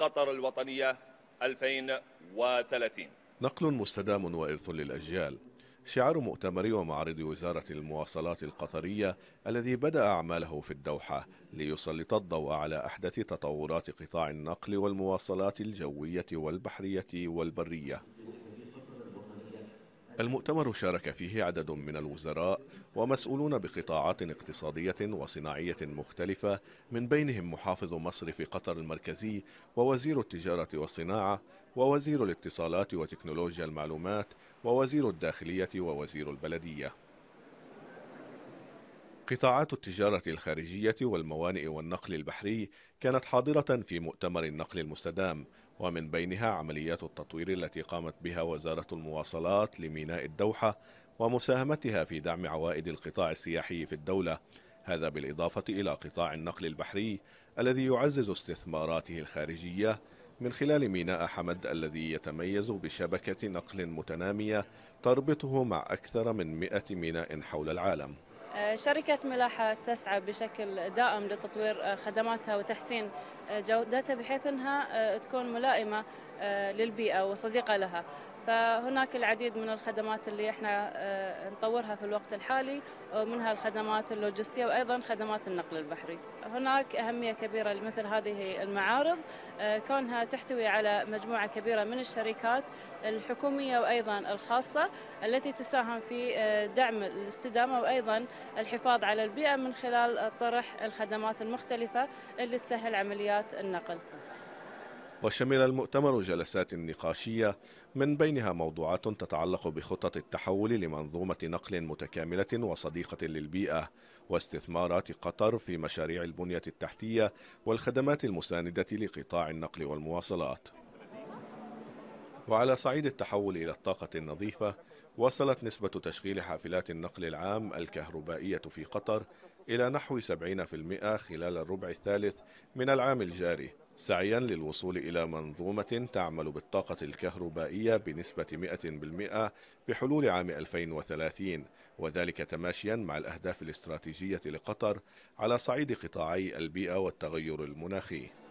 قطر الوطنية 2030 نقل مستدام وإرث للأجيال شعار مؤتمر ومعرض وزارة المواصلات القطرية الذي بدأ أعماله في الدوحة ليسلط الضوء على أحدث تطورات قطاع النقل والمواصلات الجوية والبحرية والبرية المؤتمر شارك فيه عدد من الوزراء ومسؤولون بقطاعات اقتصادية وصناعية مختلفة من بينهم محافظ مصرف قطر المركزي ووزير التجارة والصناعة ووزير الاتصالات وتكنولوجيا المعلومات ووزير الداخلية ووزير البلدية قطاعات التجارة الخارجية والموانئ والنقل البحري كانت حاضرة في مؤتمر النقل المستدام ومن بينها عمليات التطوير التي قامت بها وزارة المواصلات لميناء الدوحة ومساهمتها في دعم عوائد القطاع السياحي في الدولة هذا بالإضافة إلى قطاع النقل البحري الذي يعزز استثماراته الخارجية من خلال ميناء حمد الذي يتميز بشبكة نقل متنامية تربطه مع أكثر من 100 ميناء حول العالم آه، شركة ملاحة تسعى بشكل دائم لتطوير آه، خدماتها وتحسين آه، جودتها بحيث أنها تكون ملائمة للبيئة وصديقة لها فهناك العديد من الخدمات اللي احنا آه، نطورها في الوقت الحالي ومنها الخدمات اللوجستيه وايضا خدمات النقل البحري. هناك اهميه كبيره لمثل هذه المعارض آه، كونها تحتوي على مجموعه كبيره من الشركات الحكوميه وايضا الخاصه التي تساهم في آه، دعم الاستدامه وايضا الحفاظ على البيئه من خلال طرح الخدمات المختلفه اللي تسهل عمليات النقل. وشمل المؤتمر جلسات نقاشية من بينها موضوعات تتعلق بخطط التحول لمنظومة نقل متكاملة وصديقة للبيئة واستثمارات قطر في مشاريع البنية التحتية والخدمات المساندة لقطاع النقل والمواصلات وعلى صعيد التحول إلى الطاقة النظيفة وصلت نسبة تشغيل حافلات النقل العام الكهربائية في قطر إلى نحو 70% خلال الربع الثالث من العام الجاري سعيا للوصول إلى منظومة تعمل بالطاقة الكهربائية بنسبة 100% بحلول عام 2030 وذلك تماشيا مع الأهداف الاستراتيجية لقطر على صعيد قطاعي البيئة والتغير المناخي